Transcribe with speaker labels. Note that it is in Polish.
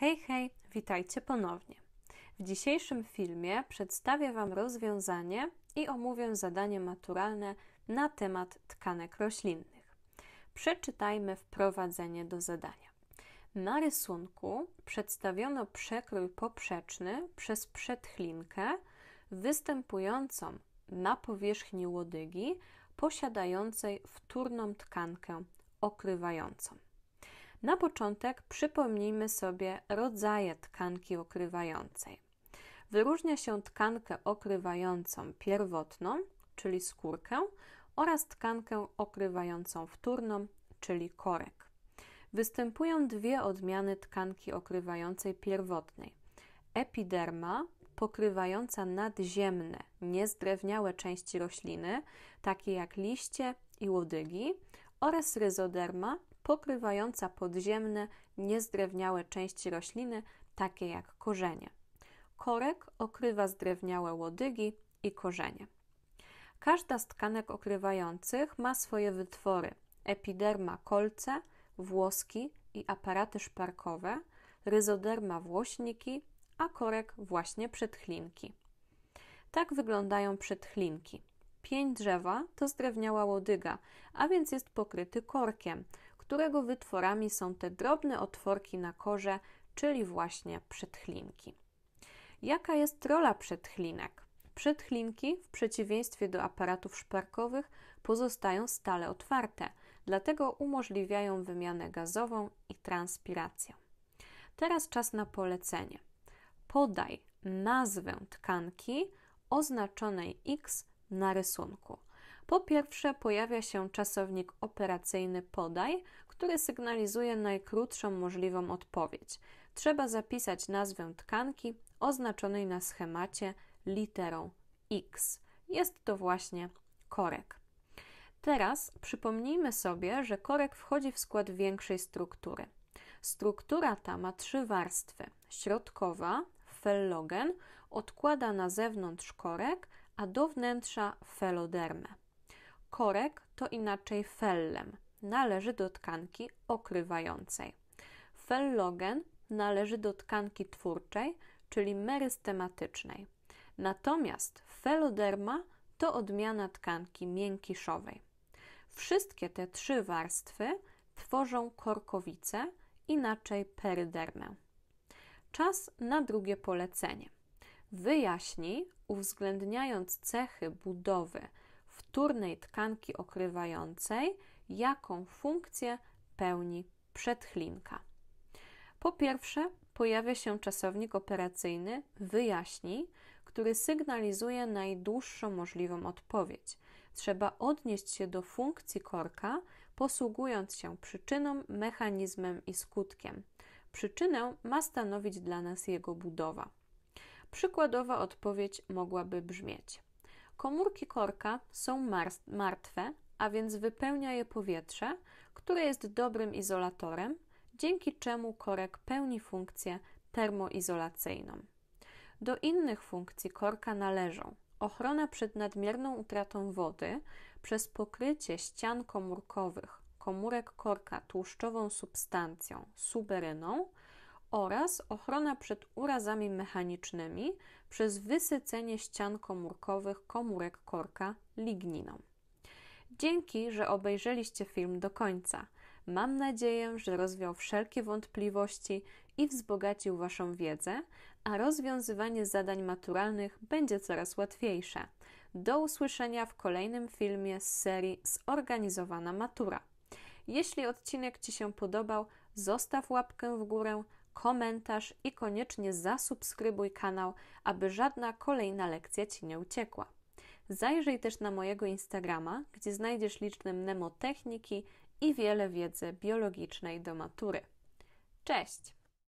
Speaker 1: Hej, hej, witajcie ponownie. W dzisiejszym filmie przedstawię Wam rozwiązanie i omówię zadanie maturalne na temat tkanek roślinnych. Przeczytajmy wprowadzenie do zadania. Na rysunku przedstawiono przekrój poprzeczny przez przetchlinkę występującą na powierzchni łodygi posiadającej wtórną tkankę okrywającą. Na początek przypomnijmy sobie rodzaje tkanki okrywającej. Wyróżnia się tkankę okrywającą pierwotną, czyli skórkę, oraz tkankę okrywającą wtórną, czyli korek. Występują dwie odmiany tkanki okrywającej pierwotnej. Epiderma, pokrywająca nadziemne, niezdrewniałe części rośliny, takie jak liście i łodygi, oraz ryzoderma, pokrywająca podziemne, niezdrewniałe części rośliny, takie jak korzenie. Korek okrywa zdrewniałe łodygi i korzenie. Każda z tkanek okrywających ma swoje wytwory: epiderma kolce, włoski i aparaty szparkowe, ryzoderma włośniki, a korek właśnie przedchlinki. Tak wyglądają przedchlinki. Pień drzewa to zdrewniała łodyga, a więc jest pokryty korkiem, którego wytworami są te drobne otworki na korze, czyli właśnie przedchlinki. Jaka jest rola przedchlinek? Przedchlinki, w przeciwieństwie do aparatów szparkowych, pozostają stale otwarte, dlatego umożliwiają wymianę gazową i transpirację. Teraz czas na polecenie. Podaj nazwę tkanki oznaczonej X na rysunku. Po pierwsze, pojawia się czasownik operacyjny podaj, który sygnalizuje najkrótszą możliwą odpowiedź. Trzeba zapisać nazwę tkanki oznaczonej na schemacie literą X. Jest to właśnie korek. Teraz przypomnijmy sobie, że korek wchodzi w skład większej struktury. Struktura ta ma trzy warstwy: środkowa, fellogen, odkłada na zewnątrz korek, a do wnętrza felodermę. Korek to inaczej fellem, należy do tkanki okrywającej. Fellogen należy do tkanki twórczej, czyli merystematycznej. Natomiast feloderma to odmiana tkanki miękkiszowej. Wszystkie te trzy warstwy tworzą korkowicę, inaczej perydermę. Czas na drugie polecenie. Wyjaśnij, uwzględniając cechy budowy wtórnej tkanki okrywającej, jaką funkcję pełni przedchlinka. Po pierwsze, pojawia się czasownik operacyjny wyjaśnij, który sygnalizuje najdłuższą możliwą odpowiedź. Trzeba odnieść się do funkcji korka, posługując się przyczyną, mechanizmem i skutkiem. Przyczynę ma stanowić dla nas jego budowa. Przykładowa odpowiedź mogłaby brzmieć: Komórki korka są martwe, a więc wypełnia je powietrze, które jest dobrym izolatorem, dzięki czemu korek pełni funkcję termoizolacyjną. Do innych funkcji korka należą ochrona przed nadmierną utratą wody przez pokrycie ścian komórkowych komórek korka tłuszczową substancją suberyną oraz ochrona przed urazami mechanicznymi przez wysycenie ścian komórkowych komórek korka ligniną. Dzięki, że obejrzeliście film do końca. Mam nadzieję, że rozwiał wszelkie wątpliwości i wzbogacił Waszą wiedzę, a rozwiązywanie zadań maturalnych będzie coraz łatwiejsze. Do usłyszenia w kolejnym filmie z serii Zorganizowana Matura. Jeśli odcinek Ci się podobał, zostaw łapkę w górę, komentarz i koniecznie zasubskrybuj kanał, aby żadna kolejna lekcja Ci nie uciekła. Zajrzyj też na mojego Instagrama, gdzie znajdziesz liczne mnemotechniki i wiele wiedzy biologicznej do matury. Cześć!